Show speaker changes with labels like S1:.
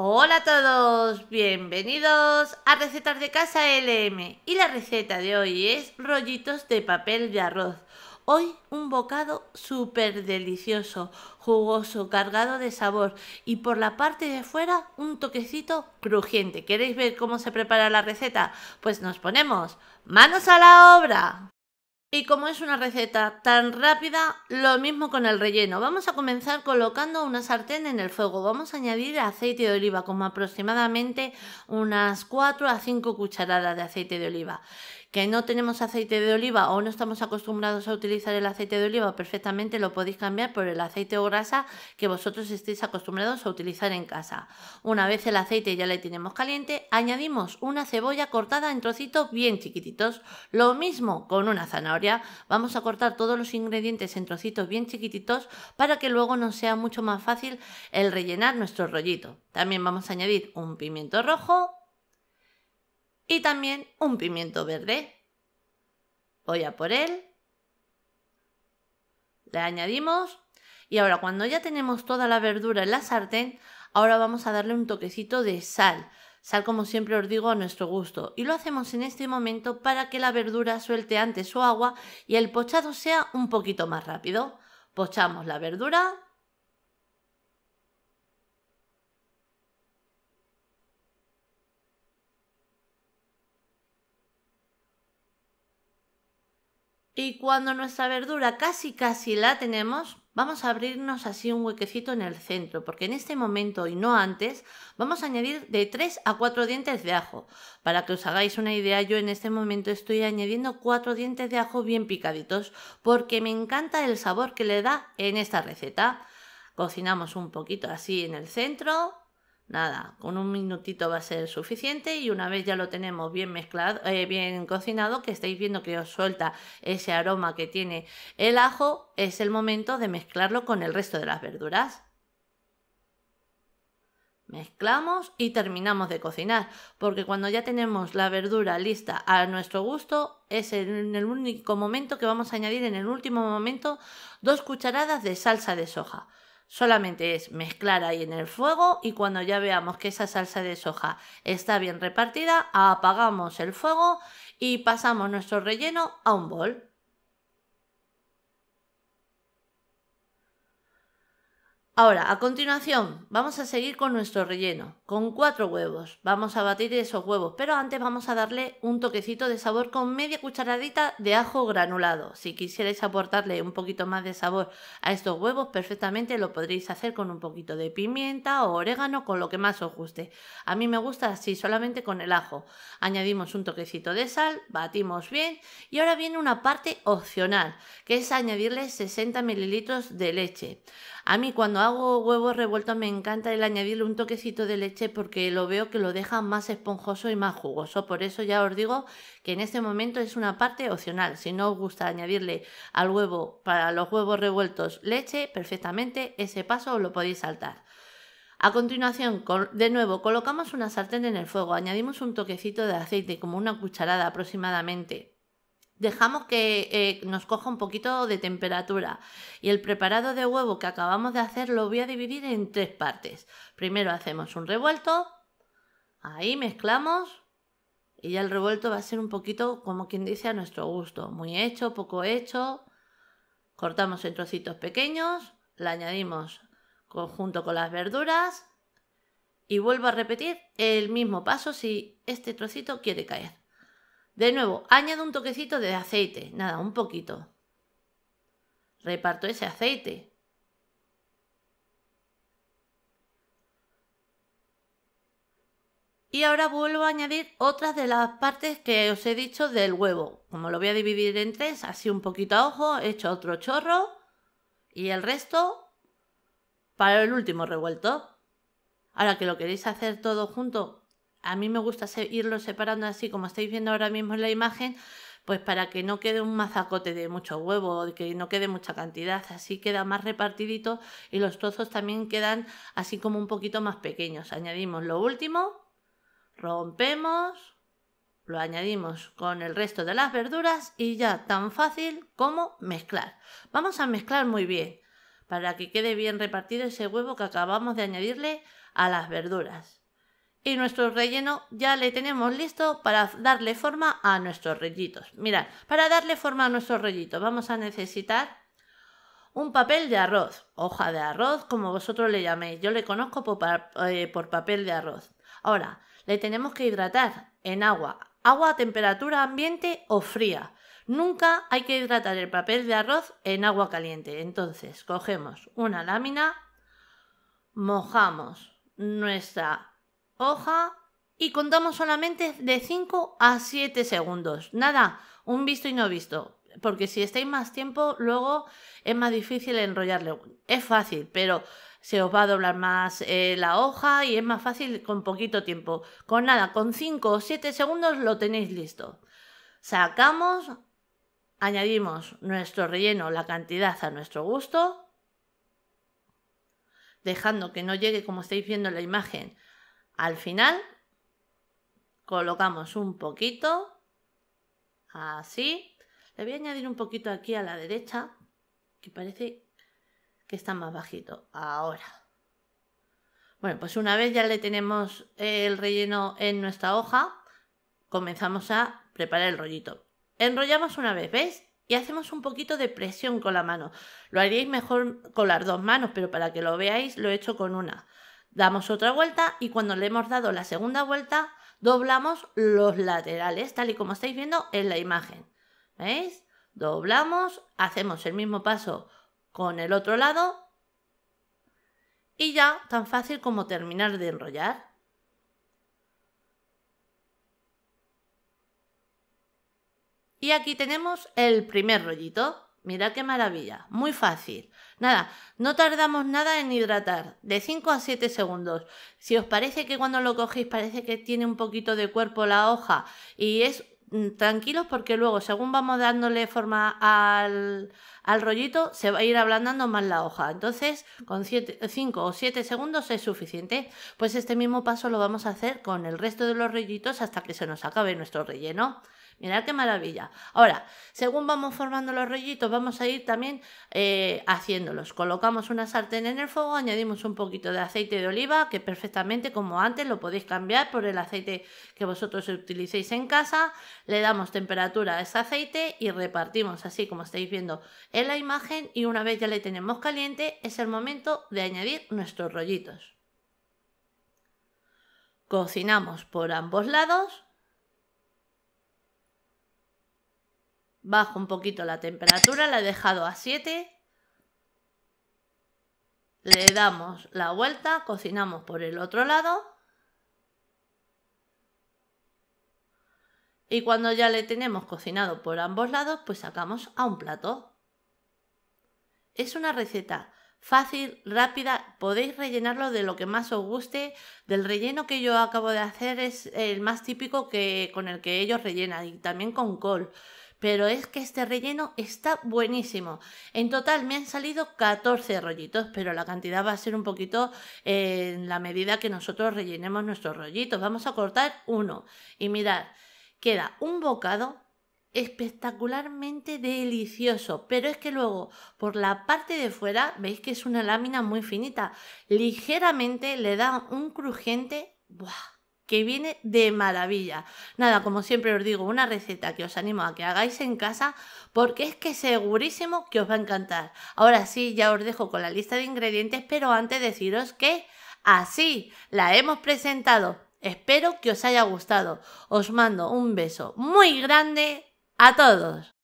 S1: Hola a todos, bienvenidos a Recetas de Casa LM y la receta de hoy es rollitos de papel de arroz. Hoy un bocado súper delicioso, jugoso, cargado de sabor y por la parte de fuera un toquecito crujiente. ¿Queréis ver cómo se prepara la receta? Pues nos ponemos manos a la obra. Y como es una receta tan rápida, lo mismo con el relleno. Vamos a comenzar colocando una sartén en el fuego. Vamos a añadir aceite de oliva, como aproximadamente unas 4 a 5 cucharadas de aceite de oliva. Que no tenemos aceite de oliva o no estamos acostumbrados a utilizar el aceite de oliva, perfectamente lo podéis cambiar por el aceite o grasa que vosotros estéis acostumbrados a utilizar en casa. Una vez el aceite ya le tenemos caliente, añadimos una cebolla cortada en trocitos bien chiquititos. Lo mismo con una zanahoria. Vamos a cortar todos los ingredientes en trocitos bien chiquititos para que luego nos sea mucho más fácil el rellenar nuestro rollito. También vamos a añadir un pimiento rojo, y también un pimiento verde. Voy a por él. Le añadimos y ahora cuando ya tenemos toda la verdura en la sartén, ahora vamos a darle un toquecito de sal. Sal como siempre os digo a nuestro gusto y lo hacemos en este momento para que la verdura suelte antes su agua y el pochado sea un poquito más rápido. Pochamos la verdura Y cuando nuestra verdura casi casi la tenemos, vamos a abrirnos así un huequecito en el centro, porque en este momento y no antes vamos a añadir de 3 a 4 dientes de ajo. Para que os hagáis una idea, yo en este momento estoy añadiendo 4 dientes de ajo bien picaditos, porque me encanta el sabor que le da en esta receta. Cocinamos un poquito así en el centro, Nada, con un minutito va a ser suficiente y una vez ya lo tenemos bien mezclado, eh, bien cocinado, que estáis viendo que os suelta ese aroma que tiene el ajo, es el momento de mezclarlo con el resto de las verduras. Mezclamos y terminamos de cocinar, porque cuando ya tenemos la verdura lista a nuestro gusto, es en el único momento que vamos a añadir en el último momento dos cucharadas de salsa de soja. Solamente es mezclar ahí en el fuego y cuando ya veamos que esa salsa de soja está bien repartida, apagamos el fuego y pasamos nuestro relleno a un bol. Ahora, a continuación, vamos a seguir con nuestro relleno, con cuatro huevos. Vamos a batir esos huevos, pero antes vamos a darle un toquecito de sabor con media cucharadita de ajo granulado. Si quisierais aportarle un poquito más de sabor a estos huevos, perfectamente lo podréis hacer con un poquito de pimienta o orégano, con lo que más os guste. A mí me gusta así, solamente con el ajo. Añadimos un toquecito de sal, batimos bien y ahora viene una parte opcional, que es añadirle 60 mililitros de leche. A mí cuando hago huevos revueltos me encanta el añadirle un toquecito de leche porque lo veo que lo deja más esponjoso y más jugoso. Por eso ya os digo que en este momento es una parte opcional. Si no os gusta añadirle al huevo para los huevos revueltos leche, perfectamente ese paso lo podéis saltar. A continuación, de nuevo, colocamos una sartén en el fuego, añadimos un toquecito de aceite como una cucharada aproximadamente dejamos que eh, nos coja un poquito de temperatura. Y el preparado de huevo que acabamos de hacer lo voy a dividir en tres partes. Primero hacemos un revuelto, ahí mezclamos y ya el revuelto va a ser un poquito como quien dice a nuestro gusto, muy hecho, poco hecho. Cortamos en trocitos pequeños, la añadimos junto con las verduras y vuelvo a repetir el mismo paso si este trocito quiere caer. De nuevo, añado un toquecito de aceite, nada, un poquito. Reparto ese aceite. Y ahora vuelvo a añadir otras de las partes que os he dicho del huevo. Como lo voy a dividir en tres, así un poquito a ojo, he hecho otro chorro y el resto para el último revuelto. Ahora que lo queréis hacer todo junto a mí me gusta irlo separando así como estáis viendo ahora mismo en la imagen, pues para que no quede un mazacote de mucho huevo que no quede mucha cantidad, así queda más repartidito y los trozos también quedan así como un poquito más pequeños. Añadimos lo último, rompemos, lo añadimos con el resto de las verduras y ya tan fácil como mezclar. Vamos a mezclar muy bien para que quede bien repartido ese huevo que acabamos de añadirle a las verduras y nuestro relleno ya le tenemos listo para darle forma a nuestros rellitos Mirad, para darle forma a nuestros rellitos vamos a necesitar un papel de arroz, hoja de arroz, como vosotros le llaméis. Yo le conozco por, eh, por papel de arroz. Ahora, le tenemos que hidratar en agua, agua a temperatura ambiente o fría. Nunca hay que hidratar el papel de arroz en agua caliente. Entonces, cogemos una lámina, mojamos nuestra hoja y contamos solamente de 5 a 7 segundos. Nada, un visto y no visto. Porque si estáis más tiempo, luego es más difícil enrollarlo. Es fácil, pero se os va a doblar más eh, la hoja y es más fácil con poquito tiempo. Con nada, con 5 o 7 segundos lo tenéis listo. Sacamos, añadimos nuestro relleno, la cantidad a nuestro gusto, dejando que no llegue como estáis viendo en la imagen al final colocamos un poquito, así. Le voy a añadir un poquito aquí a la derecha, que parece que está más bajito. Ahora. Bueno, pues una vez ya le tenemos el relleno en nuestra hoja, comenzamos a preparar el rollito. Enrollamos una vez, ¿veis? Y hacemos un poquito de presión con la mano. Lo haríais mejor con las dos manos, pero para que lo veáis lo he hecho con una damos otra vuelta y cuando le hemos dado la segunda vuelta doblamos los laterales, tal y como estáis viendo en la imagen. ¿Veis? Doblamos, hacemos el mismo paso con el otro lado y ya tan fácil como terminar de enrollar. Y aquí tenemos el primer rollito. Mirad qué maravilla, muy fácil. Nada, no tardamos nada en hidratar, de 5 a 7 segundos. Si os parece que cuando lo cogéis parece que tiene un poquito de cuerpo la hoja y es mm, tranquilos porque luego según vamos dándole forma al, al rollito se va a ir ablandando más la hoja. Entonces con 5 o 7 segundos es suficiente. Pues este mismo paso lo vamos a hacer con el resto de los rollitos hasta que se nos acabe nuestro relleno. Mirad qué maravilla. Ahora, según vamos formando los rollitos, vamos a ir también eh, haciéndolos. Colocamos una sartén en el fuego, añadimos un poquito de aceite de oliva, que perfectamente, como antes, lo podéis cambiar por el aceite que vosotros utilicéis en casa. Le damos temperatura a ese aceite y repartimos así como estáis viendo en la imagen. Y una vez ya le tenemos caliente, es el momento de añadir nuestros rollitos. Cocinamos por ambos lados Bajo un poquito la temperatura, la he dejado a 7. Le damos la vuelta, cocinamos por el otro lado. Y cuando ya le tenemos cocinado por ambos lados, pues sacamos a un plato. Es una receta fácil, rápida, podéis rellenarlo de lo que más os guste. Del relleno que yo acabo de hacer es el más típico que con el que ellos rellenan y también con col pero es que este relleno está buenísimo. En total me han salido 14 rollitos, pero la cantidad va a ser un poquito eh, en la medida que nosotros rellenemos nuestros rollitos. Vamos a cortar uno y mirad, queda un bocado espectacularmente delicioso, pero es que luego por la parte de fuera veis que es una lámina muy finita, ligeramente le da un crujiente, ¡buah! que viene de maravilla. Nada, como siempre os digo, una receta que os animo a que hagáis en casa porque es que segurísimo que os va a encantar. Ahora sí, ya os dejo con la lista de ingredientes, pero antes deciros que así la hemos presentado. Espero que os haya gustado. Os mando un beso muy grande a todos.